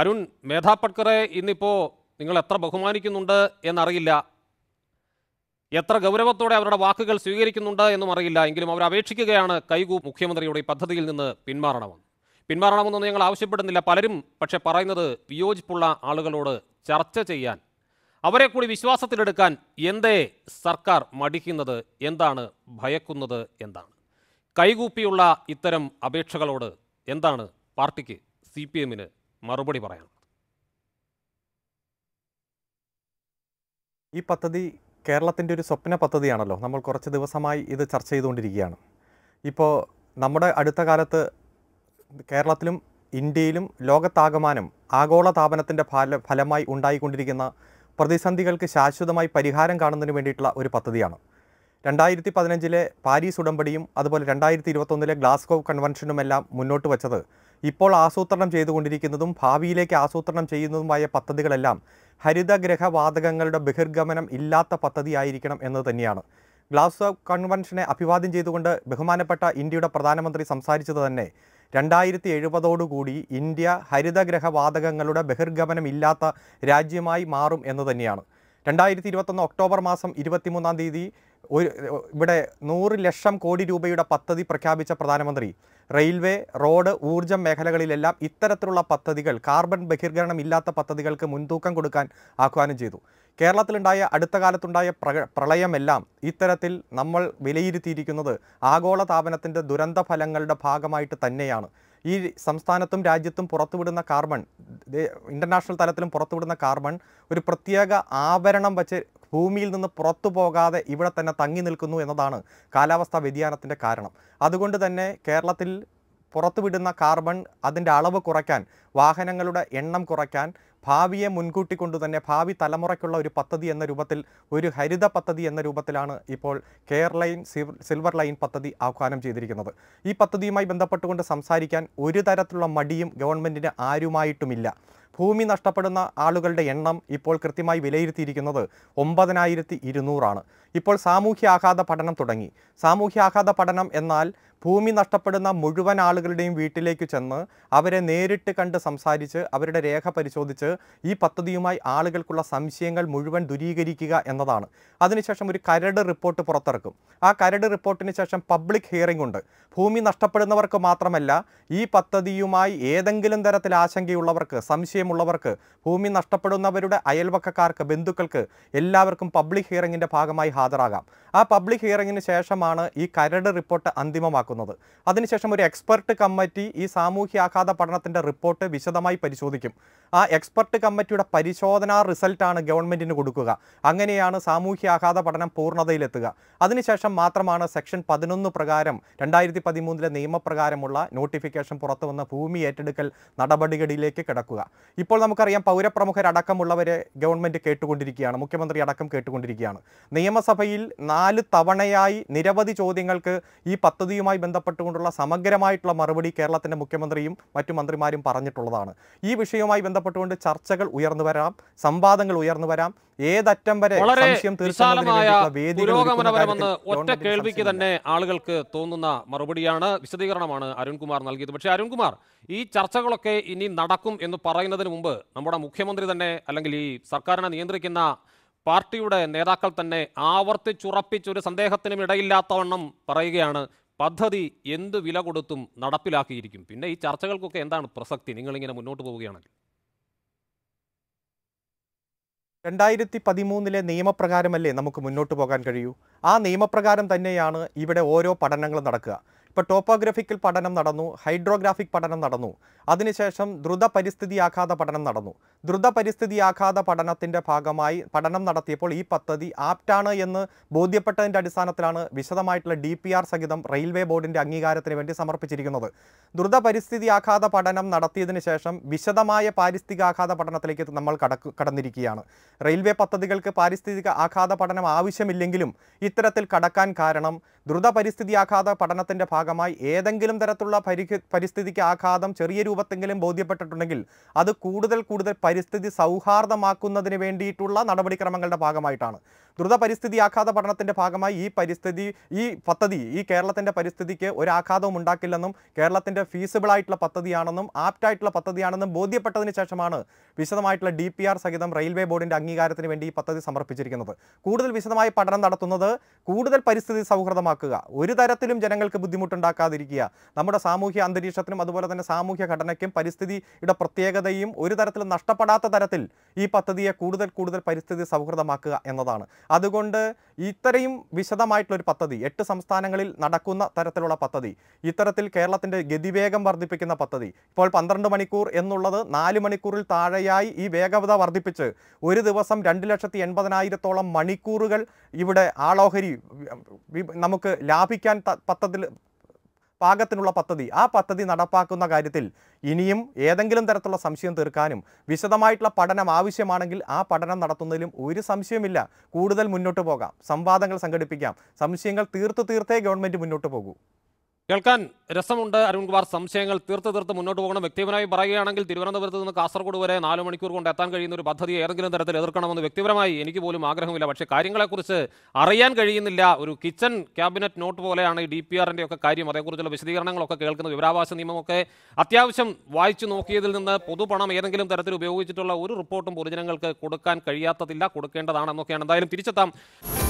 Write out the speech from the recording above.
അരുൺ മേധാപട്കറെ ഇന്നിപ്പോൾ നിങ്ങൾ എത്ര ബഹുമാനിക്കുന്നുണ്ട് എന്നറിയില്ല എത്ര ഗൗരവത്തോടെ അവരുടെ വാക്കുകൾ സ്വീകരിക്കുന്നുണ്ട് എന്നും അറിയില്ല എങ്കിലും അവർ അപേക്ഷിക്കുകയാണ് കൈകൂ മുഖ്യമന്ത്രിയുടെ ഈ പദ്ധതിയിൽ നിന്ന് പിന്മാറണമെന്ന് പിന്മാറണമെന്നൊന്നും ഞങ്ങൾ ആവശ്യപ്പെടുന്നില്ല പലരും പക്ഷെ പറയുന്നത് വിയോജിപ്പുള്ള ആളുകളോട് ചർച്ച ചെയ്യാൻ അവരെ കൂടി വിശ്വാസത്തിലെടുക്കാൻ എന്തേ സർക്കാർ മടിക്കുന്നത് എന്താണ് ഭയക്കുന്നത് എന്താണ് കൈകൂപ്പിയുള്ള ഇത്തരം അപേക്ഷകളോട് എന്താണ് പാർട്ടിക്ക് സി പി എമ്മിന് മറുപടി പറയാം ഈ പദ്ധതി കേരളത്തിൻ്റെ ഒരു സ്വപ്ന പദ്ധതിയാണല്ലോ നമ്മൾ കുറച്ച് ദിവസമായി ഇത് ചർച്ച ചെയ്തുകൊണ്ടിരിക്കുകയാണ് ഇപ്പോൾ നമ്മുടെ അടുത്ത കാലത്ത് കേരളത്തിലും ഇന്ത്യയിലും ലോകത്താകമാനം ആഗോള താപനത്തിൻ്റെ ഫല ഫലമായി ഉണ്ടായിക്കൊണ്ടിരിക്കുന്ന പ്രതിസന്ധികൾക്ക് ശാശ്വതമായി പരിഹാരം കാണുന്നതിന് വേണ്ടിയിട്ടുള്ള ഒരു പദ്ധതിയാണ് രണ്ടായിരത്തി പതിനഞ്ചിലെ പാരീസ് ഉടമ്പടിയും അതുപോലെ രണ്ടായിരത്തി ഇരുപത്തൊന്നിലെ ഗ്ലാസ്കോ കൺവെൻഷനുമെല്ലാം മുന്നോട്ട് വച്ചത് ഇപ്പോൾ ആസൂത്രണം ചെയ്തുകൊണ്ടിരിക്കുന്നതും ഭാവിയിലേക്ക് ആസൂത്രണം ചെയ്യുന്നതുമായ പദ്ധതികളെല്ലാം ഹരിതഗ്രഹവാതകങ്ങളുടെ ബഹിർഗമനം ഇല്ലാത്ത പദ്ധതിയായിരിക്കണം എന്ന് തന്നെയാണ് ഗ്ലാസ്ഗോ കൺവെൻഷനെ അഭിവാദ്യം ചെയ്തുകൊണ്ട് ബഹുമാനപ്പെട്ട ഇന്ത്യയുടെ പ്രധാനമന്ത്രി സംസാരിച്ചത് തന്നെ രണ്ടായിരത്തി എഴുപതോടുകൂടി ഇന്ത്യ ഹരിതഗ്രഹവാതകങ്ങളുടെ ബഹിർഗമനം ഇല്ലാത്ത രാജ്യമായി മാറും എന്ന് തന്നെയാണ് രണ്ടായിരത്തി ഇരുപത്തൊന്ന് ഒക്ടോബർ മാസം ഇരുപത്തിമൂന്നാം തീയതി ഒരു ഇവിടെ നൂറ് ലക്ഷം കോടി രൂപയുടെ പദ്ധതി പ്രഖ്യാപിച്ച പ്രധാനമന്ത്രി റെയിൽവേ റോഡ് ഊർജം മേഖലകളിലെല്ലാം ഇത്തരത്തിലുള്ള പദ്ധതികൾ കാർബൺ ബഹിർഗരണം ഇല്ലാത്ത പദ്ധതികൾക്ക് മുൻതൂക്കം കൊടുക്കാൻ ആഹ്വാനം ചെയ്തു കേരളത്തിലുണ്ടായ അടുത്ത കാലത്തുണ്ടായ പ്രളയമെല്ലാം ഇത്തരത്തിൽ നമ്മൾ വിലയിരുത്തിയിരിക്കുന്നത് ആഗോള താപനത്തിൻ്റെ ദുരന്ത ഫലങ്ങളുടെ ഭാഗമായിട്ട് തന്നെയാണ് ഈ സംസ്ഥാനത്തും രാജ്യത്തും പുറത്തുവിടുന്ന കാർബൺ ഇൻ്റർനാഷണൽ തലത്തിലും പുറത്തുവിടുന്ന കാർബൺ ഒരു പ്രത്യേക ആവരണം വച്ച് ഭൂമിയിൽ നിന്ന് പുറത്തു പോകാതെ ഇവിടെ തന്നെ തങ്ങി നിൽക്കുന്നു എന്നതാണ് കാലാവസ്ഥാ വ്യതിയാനത്തിൻ്റെ കാരണം അതുകൊണ്ട് തന്നെ കേരളത്തിൽ പുറത്തുവിടുന്ന കാർബൺ അതിൻ്റെ അളവ് കുറയ്ക്കാൻ വാഹനങ്ങളുടെ എണ്ണം കുറയ്ക്കാൻ ഭാവിയെ മുൻകൂട്ടി കൊണ്ടുതന്നെ ഭാവി തലമുറയ്ക്കുള്ള ഒരു പദ്ധതി എന്ന രൂപത്തിൽ ഒരു ഹരിത പദ്ധതി എന്ന രൂപത്തിലാണ് ഇപ്പോൾ കെയർ ലൈൻ സിൽവർ ലൈൻ പദ്ധതി ആഹ്വാനം ചെയ്തിരിക്കുന്നത് ഈ പദ്ധതിയുമായി ബന്ധപ്പെട്ടുകൊണ്ട് സംസാരിക്കാൻ ഒരു തരത്തിലുള്ള മടിയും ഗവൺമെൻറ്റിന് ആരുമായിട്ടുമില്ല ഭൂമി നഷ്ടപ്പെടുന്ന ആളുകളുടെ എണ്ണം ഇപ്പോൾ കൃത്യമായി വിലയിരുത്തിയിരിക്കുന്നത് ഒമ്പതിനായിരത്തി ഇരുന്നൂറാണ് ഇപ്പോൾ സാമൂഹ്യാഘാത പഠനം തുടങ്ങി സാമൂഹ്യാഘാത പഠനം എന്നാൽ ഭൂമി നഷ്ടപ്പെടുന്ന മുഴുവൻ ആളുകളുടെയും വീട്ടിലേക്ക് ചെന്ന് അവരെ നേരിട്ട് കണ്ട് സംസാരിച്ച് അവരുടെ രേഖ പരിശോധിച്ച് ഈ പദ്ധതിയുമായി ആളുകൾക്കുള്ള സംശയങ്ങൾ മുഴുവൻ ദുരീകരിക്കുക എന്നതാണ് അതിനുശേഷം ഒരു കരട് റിപ്പോർട്ട് പുറത്തിറക്കും ആ കരട് റിപ്പോർട്ടിന് ശേഷം പബ്ലിക് ഹിയറിംഗ് ഉണ്ട് ഭൂമി നഷ്ടപ്പെടുന്നവർക്ക് മാത്രമല്ല ഈ പദ്ധതിയുമായി ഏതെങ്കിലും തരത്തിൽ ആശങ്കയുള്ളവർക്ക് സംശയം പരിചയമുള്ളവർക്ക് ഭൂമി നഷ്ടപ്പെടുന്നവരുടെ അയൽവക്കക്കാർക്ക് ബന്ധുക്കൾക്ക് എല്ലാവർക്കും പബ്ലിക് ഹിയറിങ്ങിൻ്റെ ഭാഗമായി ഹാജരാകാം ആ പബ്ലിക് ഹിയറിങ്ങിന് ശേഷമാണ് ഈ കരട് റിപ്പോർട്ട് അന്തിമമാക്കുന്നത് അതിനുശേഷം ഒരു എക്സ്പെർട്ട് കമ്മിറ്റി ഈ സാമൂഹ്യാഘാത പഠനത്തിൻ്റെ റിപ്പോർട്ട് വിശദമായി പരിശോധിക്കും ആ എക്സ്പെർട്ട് കമ്മിറ്റിയുടെ പരിശോധനാ റിസൾട്ടാണ് ഗവൺമെൻറ്റിന് കൊടുക്കുക അങ്ങനെയാണ് സാമൂഹ്യാഘാത പഠനം പൂർണ്ണതയിലെത്തുക അതിനുശേഷം മാത്രമാണ് സെക്ഷൻ പതിനൊന്ന് പ്രകാരം രണ്ടായിരത്തി പതിമൂന്നിലെ നിയമപ്രകാരമുള്ള നോട്ടിഫിക്കേഷൻ പുറത്തുവന്ന ഭൂമി ഏറ്റെടുക്കൽ നടപടികളിലേക്ക് കിടക്കുക ഇപ്പോൾ നമുക്കറിയാം പൗരപ്രമുഖരടക്കമുള്ളവരെ ഗവൺമെൻറ് കേട്ടുകൊണ്ടിരിക്കുകയാണ് മുഖ്യമന്ത്രി അടക്കം കേട്ടുകൊണ്ടിരിക്കുകയാണ് നിയമസഭയിൽ നാല് തവണയായി നിരവധി ചോദ്യങ്ങൾക്ക് ഈ പദ്ധതിയുമായി ബന്ധപ്പെട്ടുകൊണ്ടുള്ള സമഗ്രമായിട്ടുള്ള മറുപടി കേരളത്തിൻ്റെ മുഖ്യമന്ത്രിയും മറ്റു മന്ത്രിമാരും പറഞ്ഞിട്ടുള്ളതാണ് ഈ വിഷയവുമായി ബന്ധപ്പെട്ടുകൊണ്ട് ചർച്ചകൾ ഉയർന്നു വരാം സംവാദങ്ങൾ ഉയർന്നു വരാം ഏതറ്റം വരെ സംശയം പുരോഗമനപരമെന്ന് ഒറ്റ കേൾവിക്ക് തന്നെ ആളുകൾക്ക് തോന്നുന്ന മറുപടിയാണ് വിശദീകരണമാണ് അരുൺകുമാർ നൽകിയത് പക്ഷേ അരുൺകുമാർ ഈ ചർച്ചകളൊക്കെ ഇനി നടക്കും എന്ന് പറയുന്നതിന് മുമ്പ് നമ്മുടെ മുഖ്യമന്ത്രി തന്നെ അല്ലെങ്കിൽ ഈ സർക്കാരിനെ നിയന്ത്രിക്കുന്ന പാർട്ടിയുടെ നേതാക്കൾ തന്നെ ആവർത്തിച്ചുറപ്പിച്ചൊരു സന്ദേഹത്തിനും ഇടയില്ലാത്തവണ്ണം പറയുകയാണ് പദ്ധതി എന്ത് വില കൊടുത്തും നടപ്പിലാക്കിയിരിക്കും പിന്നെ ഈ ചർച്ചകൾക്കൊക്കെ എന്താണ് പ്രസക്തി നിങ്ങളിങ്ങനെ മുന്നോട്ട് പോവുകയാണെങ്കിൽ രണ്ടായിരത്തി പതിമൂന്നിലെ നിയമപ്രകാരമല്ലേ നമുക്ക് മുന്നോട്ട് പോകാൻ കഴിയൂ ആ നിയമപ്രകാരം തന്നെയാണ് ഇവിടെ ഓരോ പഠനങ്ങളും നടക്കുക ഇപ്പോൾ ടോപ്പോഗ്രഫിക്കൽ പഠനം നടന്നു ഹൈഡ്രോഗ്രാഫിക് പഠനം നടന്നു അതിനുശേഷം ദ്രുത പരിസ്ഥിതി ആഘാത പഠനം നടന്നു ദ്രുത പരിസ്ഥിതി ആഘാത പഠനത്തിൻ്റെ ഭാഗമായി പഠനം നടത്തിയപ്പോൾ ഈ പദ്ധതി ആപ്റ്റാണ് എന്ന് ബോധ്യപ്പെട്ടതിൻ്റെ അടിസ്ഥാനത്തിലാണ് വിശദമായിട്ടുള്ള ഡി പി ആർ സഹിതം റെയിൽവേ ബോർഡിൻ്റെ അംഗീകാരത്തിന് വേണ്ടി സമർപ്പിച്ചിരിക്കുന്നത് ദ്രുത പരിസ്ഥിതി ആഘാത പഠനം നടത്തിയതിനു ശേഷം വിശദമായ പാരിസ്ഥിതിക ആഘാത പഠനത്തിലേക്ക് നമ്മൾ കടക്കു കടന്നിരിക്കുകയാണ് റെയിൽവേ പദ്ധതികൾക്ക് പാരിസ്ഥിതിക ആഘാത പഠനം ആവശ്യമില്ലെങ്കിലും ഇത്തരത്തിൽ കടക്കാൻ കാരണം ദ്രുത പരിസ്ഥിതി ആഘാത പഠനത്തിൻ്റെ ഭാഗം ഭാഗമായി ഏതെങ്കിലും തരത്തിലുള്ള പരിസ്ഥിതിക്ക് ആഘാതം ചെറിയ രൂപത്തെങ്കിലും ബോധ്യപ്പെട്ടിട്ടുണ്ടെങ്കിൽ അത് കൂടുതൽ കൂടുതൽ പരിസ്ഥിതി സൗഹാർദ്ദമാക്കുന്നതിന് വേണ്ടിയിട്ടുള്ള നടപടിക്രമങ്ങളുടെ ഭാഗമായിട്ടാണ് ദ്രുത പരിസ്ഥിതി ആഘാത പഠനത്തിൻ്റെ ഭാഗമായി ഈ പരിസ്ഥിതി ഈ പദ്ധതി ഈ കേരളത്തിൻ്റെ പരിസ്ഥിതിക്ക് ഒരാഘാതവും ഉണ്ടാക്കില്ലെന്നും കേരളത്തിൻ്റെ ഫീസിബിളായിട്ടുള്ള പദ്ധതിയാണെന്നും ആപ്റ്റായിട്ടുള്ള പദ്ധതിയാണെന്നും ബോധ്യപ്പെട്ടതിന് ശേഷമാണ് വിശദമായിട്ടുള്ള ഡി പി ആർ സഹിതം റെയിൽവേ ബോർഡിൻ്റെ അംഗീകാരത്തിന് വേണ്ടി ഈ പദ്ധതി സമർപ്പിച്ചിരിക്കുന്നത് കൂടുതൽ വിശദമായി പഠനം നടത്തുന്നത് കൂടുതൽ പരിസ്ഥിതി സൗഹൃദമാക്കുക ഒരു തരത്തിലും ജനങ്ങൾക്ക് ബുദ്ധിമുട്ട് ബുദ്ധിമുട്ടുണ്ടാക്കാതിരിക്കുക നമ്മുടെ സാമൂഹ്യ അന്തരീക്ഷത്തിനും അതുപോലെ തന്നെ സാമൂഹ്യ ഘടനയ്ക്കും പരിസ്ഥിതിയുടെ പ്രത്യേകതയും ഒരു തരത്തിലും നഷ്ടപ്പെടാത്ത തരത്തിൽ ഈ പദ്ധതിയെ കൂടുതൽ കൂടുതൽ പരിസ്ഥിതി സൗഹൃദമാക്കുക എന്നതാണ് അതുകൊണ്ട് ഇത്രയും വിശദമായിട്ടുള്ളൊരു പദ്ധതി എട്ട് സംസ്ഥാനങ്ങളിൽ നടക്കുന്ന തരത്തിലുള്ള പദ്ധതി ഇത്തരത്തിൽ കേരളത്തിൻ്റെ ഗതിവേഗം വർദ്ധിപ്പിക്കുന്ന പദ്ധതി ഇപ്പോൾ പന്ത്രണ്ട് മണിക്കൂർ എന്നുള്ളത് നാല് മണിക്കൂറിൽ താഴെയായി ഈ വേഗത വർദ്ധിപ്പിച്ച് ഒരു ദിവസം രണ്ട് ലക്ഷത്തി എൺപതിനായിരത്തോളം മണിക്കൂറുകൾ ഇവിടെ ആളോഹരി നമുക്ക് ലാഭിക്കാൻ പദ്ധതി പാകത്തിനുള്ള പദ്ധതി ആ പദ്ധതി നടപ്പാക്കുന്ന കാര്യത്തിൽ ഇനിയും ഏതെങ്കിലും തരത്തിലുള്ള സംശയം തീർക്കാനും വിശദമായിട്ടുള്ള പഠനം ആവശ്യമാണെങ്കിൽ ആ പഠനം നടത്തുന്നതിലും ഒരു സംശയമില്ല കൂടുതൽ മുന്നോട്ട് പോകാം സംവാദങ്ങൾ സംഘടിപ്പിക്കാം സംശയങ്ങൾ തീർത്ത് തീർത്തേ ഗവൺമെൻറ് മുന്നോട്ട് പോകൂ കേൾക്കാൻ രസമുണ്ട് അരുൺകുമാർ സംശയങ്ങൾ തീർത്ത് തീർത്ത് മുന്നോട്ട് പോകണം വ്യക്തിപരമായി പറയുകയാണെങ്കിൽ തിരുവനന്തപുരത്ത് നിന്ന് കാസർഗോഡ് വരെ നാല് മണിക്കൂർ കൊണ്ട് എത്താൻ കഴിയുന്ന ഒരു പദ്ധതി ഏതെങ്കിലും തരത്തിൽ എതിർക്കണമെന്ന് വ്യക്തിപരമായി എനിക്ക് പോലും ആഗ്രഹമില്ല പക്ഷേ കാര്യങ്ങളെക്കുറിച്ച് അറിയാൻ കഴിയുന്നില്ല ഒരു കിച്ചൺ ക്യാബിനറ്റ് നോട്ട് പോലെയാണ് ഈ ഡി പി ആറിൻ്റെ ഒക്കെ കാര്യം അതേക്കുറിച്ചുള്ള വിശദീകരണങ്ങളൊക്കെ കേൾക്കുന്ന വിവരാവകാശ നിയമമൊക്കെ അത്യാവശ്യം വായിച്ചു നോക്കിയതിൽ നിന്ന് പൊതുപണം ഏതെങ്കിലും തരത്തിൽ ഉപയോഗിച്ചിട്ടുള്ള ഒരു റിപ്പോർട്ടും പൊതുജനങ്ങൾക്ക് കൊടുക്കാൻ കഴിയാത്തതില്ല കൊടുക്കേണ്ടതാണെന്നൊക്കെയാണ് എന്തായാലും തിരിച്ചെത്താം